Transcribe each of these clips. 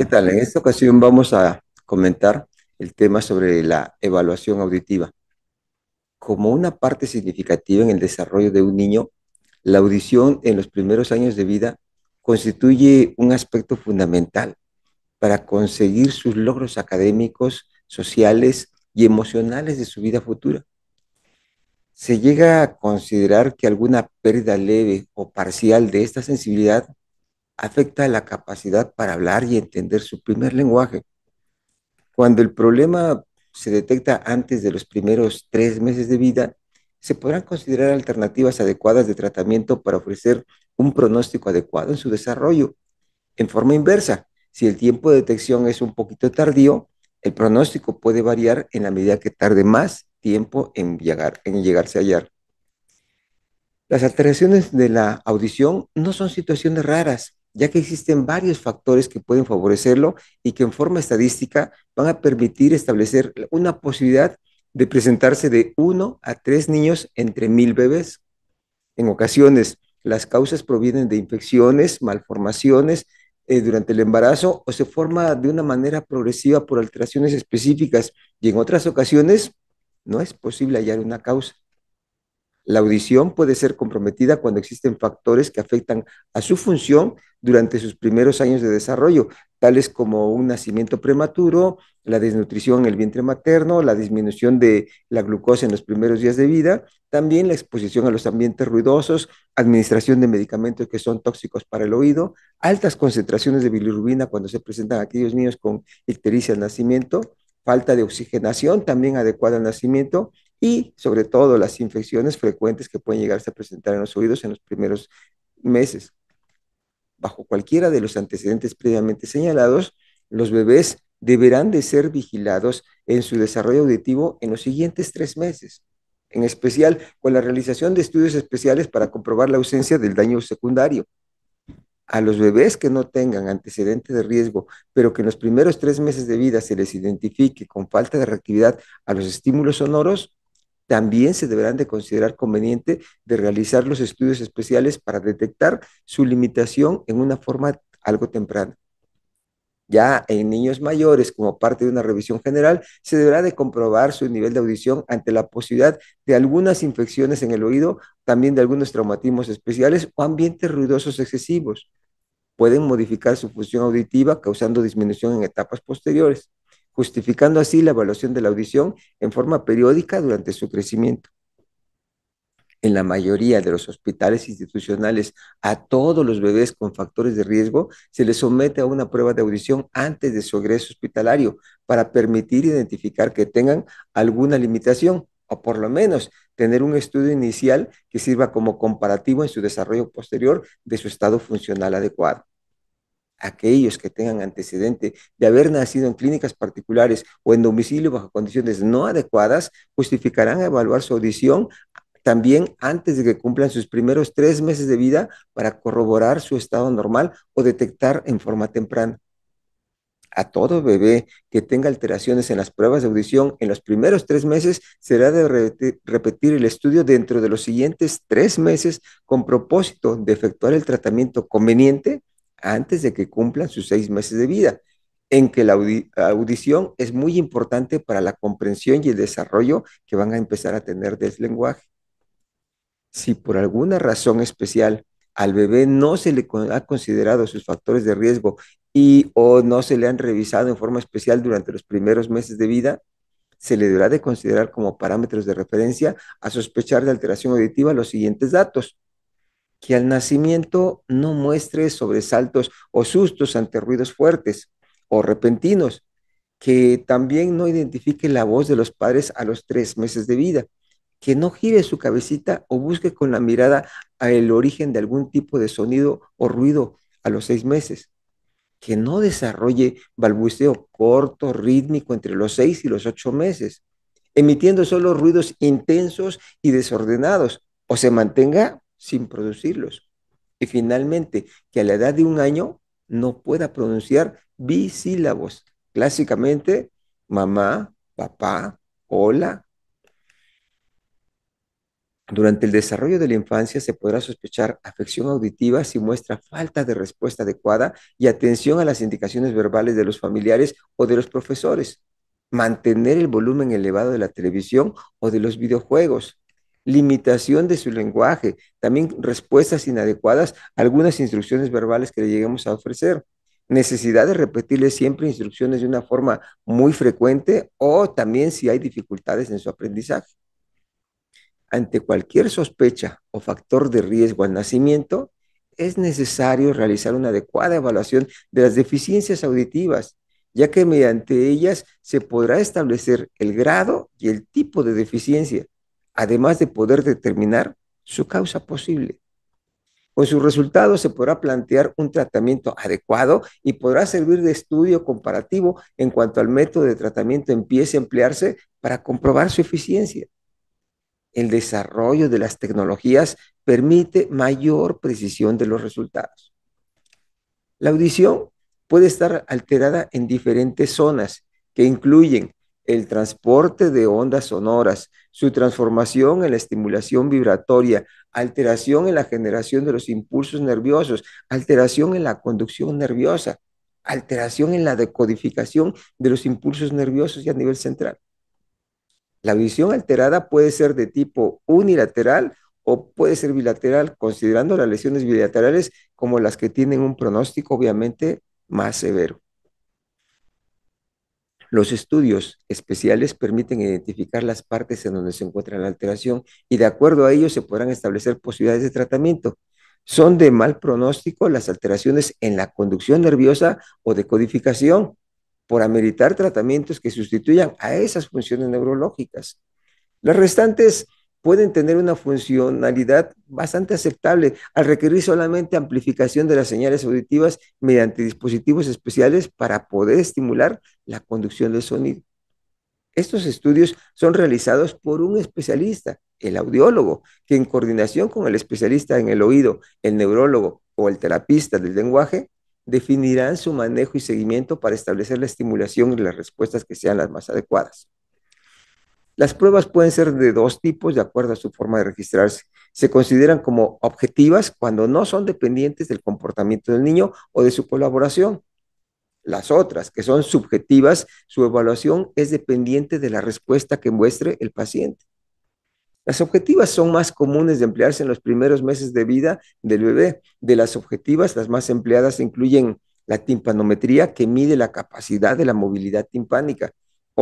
¿Qué tal? En esta ocasión vamos a comentar el tema sobre la evaluación auditiva. Como una parte significativa en el desarrollo de un niño, la audición en los primeros años de vida constituye un aspecto fundamental para conseguir sus logros académicos, sociales y emocionales de su vida futura. Se llega a considerar que alguna pérdida leve o parcial de esta sensibilidad afecta la capacidad para hablar y entender su primer lenguaje. Cuando el problema se detecta antes de los primeros tres meses de vida, se podrán considerar alternativas adecuadas de tratamiento para ofrecer un pronóstico adecuado en su desarrollo. En forma inversa, si el tiempo de detección es un poquito tardío, el pronóstico puede variar en la medida que tarde más tiempo en, llegar, en llegarse a hallar. Las alteraciones de la audición no son situaciones raras, ya que existen varios factores que pueden favorecerlo y que en forma estadística van a permitir establecer una posibilidad de presentarse de uno a tres niños entre mil bebés. En ocasiones, las causas provienen de infecciones, malformaciones eh, durante el embarazo o se forma de una manera progresiva por alteraciones específicas y en otras ocasiones no es posible hallar una causa. La audición puede ser comprometida cuando existen factores que afectan a su función durante sus primeros años de desarrollo, tales como un nacimiento prematuro, la desnutrición en el vientre materno, la disminución de la glucosa en los primeros días de vida, también la exposición a los ambientes ruidosos, administración de medicamentos que son tóxicos para el oído, altas concentraciones de bilirrubina cuando se presentan aquellos niños con ictericia al nacimiento, falta de oxigenación también adecuada al nacimiento y sobre todo las infecciones frecuentes que pueden llegarse a presentar en los oídos en los primeros meses. Bajo cualquiera de los antecedentes previamente señalados, los bebés deberán de ser vigilados en su desarrollo auditivo en los siguientes tres meses, en especial con la realización de estudios especiales para comprobar la ausencia del daño secundario. A los bebés que no tengan antecedentes de riesgo, pero que en los primeros tres meses de vida se les identifique con falta de reactividad a los estímulos sonoros, también se deberán de considerar conveniente de realizar los estudios especiales para detectar su limitación en una forma algo temprana. Ya en niños mayores, como parte de una revisión general, se deberá de comprobar su nivel de audición ante la posibilidad de algunas infecciones en el oído, también de algunos traumatismos especiales o ambientes ruidosos excesivos. Pueden modificar su función auditiva causando disminución en etapas posteriores justificando así la evaluación de la audición en forma periódica durante su crecimiento. En la mayoría de los hospitales institucionales, a todos los bebés con factores de riesgo se les somete a una prueba de audición antes de su egreso hospitalario para permitir identificar que tengan alguna limitación o por lo menos tener un estudio inicial que sirva como comparativo en su desarrollo posterior de su estado funcional adecuado aquellos que tengan antecedente de haber nacido en clínicas particulares o en domicilio bajo condiciones no adecuadas, justificarán evaluar su audición también antes de que cumplan sus primeros tres meses de vida para corroborar su estado normal o detectar en forma temprana. A todo bebé que tenga alteraciones en las pruebas de audición en los primeros tres meses será de repetir el estudio dentro de los siguientes tres meses con propósito de efectuar el tratamiento conveniente antes de que cumplan sus seis meses de vida, en que la audición es muy importante para la comprensión y el desarrollo que van a empezar a tener del lenguaje. Si por alguna razón especial al bebé no se le ha considerado sus factores de riesgo y o no se le han revisado en forma especial durante los primeros meses de vida, se le deberá de considerar como parámetros de referencia a sospechar de alteración auditiva los siguientes datos que al nacimiento no muestre sobresaltos o sustos ante ruidos fuertes o repentinos, que también no identifique la voz de los padres a los tres meses de vida, que no gire su cabecita o busque con la mirada el origen de algún tipo de sonido o ruido a los seis meses, que no desarrolle balbuceo corto, rítmico entre los seis y los ocho meses, emitiendo solo ruidos intensos y desordenados, o se mantenga sin producirlos. Y finalmente, que a la edad de un año no pueda pronunciar bisílabos. Clásicamente, mamá, papá, hola. Durante el desarrollo de la infancia se podrá sospechar afección auditiva si muestra falta de respuesta adecuada y atención a las indicaciones verbales de los familiares o de los profesores. Mantener el volumen elevado de la televisión o de los videojuegos limitación de su lenguaje, también respuestas inadecuadas a algunas instrucciones verbales que le lleguemos a ofrecer, necesidad de repetirle siempre instrucciones de una forma muy frecuente o también si hay dificultades en su aprendizaje. Ante cualquier sospecha o factor de riesgo al nacimiento, es necesario realizar una adecuada evaluación de las deficiencias auditivas, ya que mediante ellas se podrá establecer el grado y el tipo de deficiencia además de poder determinar su causa posible. Con sus resultados se podrá plantear un tratamiento adecuado y podrá servir de estudio comparativo en cuanto al método de tratamiento empiece a emplearse para comprobar su eficiencia. El desarrollo de las tecnologías permite mayor precisión de los resultados. La audición puede estar alterada en diferentes zonas que incluyen el transporte de ondas sonoras, su transformación en la estimulación vibratoria, alteración en la generación de los impulsos nerviosos, alteración en la conducción nerviosa, alteración en la decodificación de los impulsos nerviosos y a nivel central. La visión alterada puede ser de tipo unilateral o puede ser bilateral, considerando las lesiones bilaterales como las que tienen un pronóstico obviamente más severo. Los estudios especiales permiten identificar las partes en donde se encuentra la alteración y de acuerdo a ello se podrán establecer posibilidades de tratamiento. Son de mal pronóstico las alteraciones en la conducción nerviosa o de codificación por ameritar tratamientos que sustituyan a esas funciones neurológicas. Las restantes pueden tener una funcionalidad bastante aceptable al requerir solamente amplificación de las señales auditivas mediante dispositivos especiales para poder estimular la conducción del sonido. Estos estudios son realizados por un especialista, el audiólogo, que en coordinación con el especialista en el oído, el neurólogo o el terapista del lenguaje, definirán su manejo y seguimiento para establecer la estimulación y las respuestas que sean las más adecuadas. Las pruebas pueden ser de dos tipos de acuerdo a su forma de registrarse. Se consideran como objetivas cuando no son dependientes del comportamiento del niño o de su colaboración. Las otras, que son subjetivas, su evaluación es dependiente de la respuesta que muestre el paciente. Las objetivas son más comunes de emplearse en los primeros meses de vida del bebé. De las objetivas, las más empleadas incluyen la timpanometría, que mide la capacidad de la movilidad timpánica,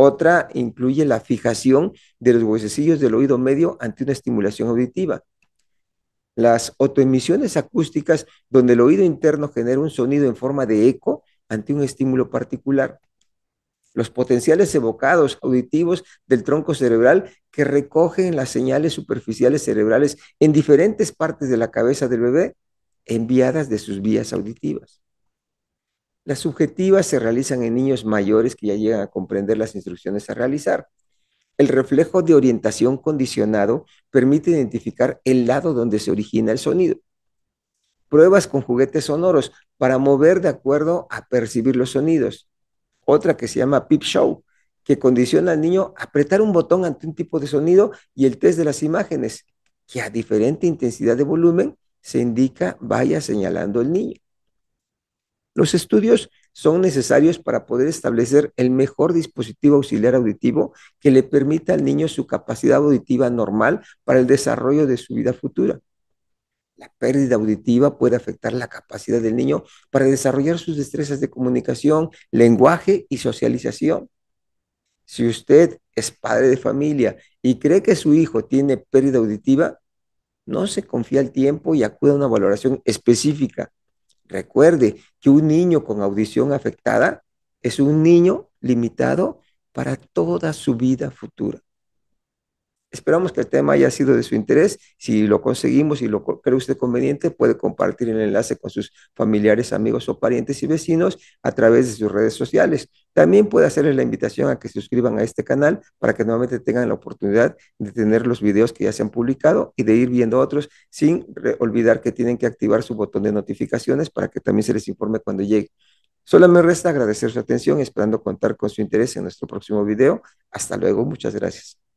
otra incluye la fijación de los huesecillos del oído medio ante una estimulación auditiva. Las autoemisiones acústicas, donde el oído interno genera un sonido en forma de eco ante un estímulo particular. Los potenciales evocados auditivos del tronco cerebral que recogen las señales superficiales cerebrales en diferentes partes de la cabeza del bebé enviadas de sus vías auditivas. Las subjetivas se realizan en niños mayores que ya llegan a comprender las instrucciones a realizar. El reflejo de orientación condicionado permite identificar el lado donde se origina el sonido. Pruebas con juguetes sonoros para mover de acuerdo a percibir los sonidos. Otra que se llama PIP Show, que condiciona al niño a apretar un botón ante un tipo de sonido y el test de las imágenes, que a diferente intensidad de volumen se indica vaya señalando el niño. Los estudios son necesarios para poder establecer el mejor dispositivo auxiliar auditivo que le permita al niño su capacidad auditiva normal para el desarrollo de su vida futura. La pérdida auditiva puede afectar la capacidad del niño para desarrollar sus destrezas de comunicación, lenguaje y socialización. Si usted es padre de familia y cree que su hijo tiene pérdida auditiva, no se confía el tiempo y acude a una valoración específica Recuerde que un niño con audición afectada es un niño limitado para toda su vida futura. Esperamos que el tema haya sido de su interés. Si lo conseguimos y lo cree usted conveniente, puede compartir el enlace con sus familiares, amigos o parientes y vecinos a través de sus redes sociales. También puede hacerles la invitación a que se suscriban a este canal para que nuevamente tengan la oportunidad de tener los videos que ya se han publicado y de ir viendo otros sin olvidar que tienen que activar su botón de notificaciones para que también se les informe cuando llegue. Solo me resta agradecer su atención, esperando contar con su interés en nuestro próximo video. Hasta luego, muchas gracias.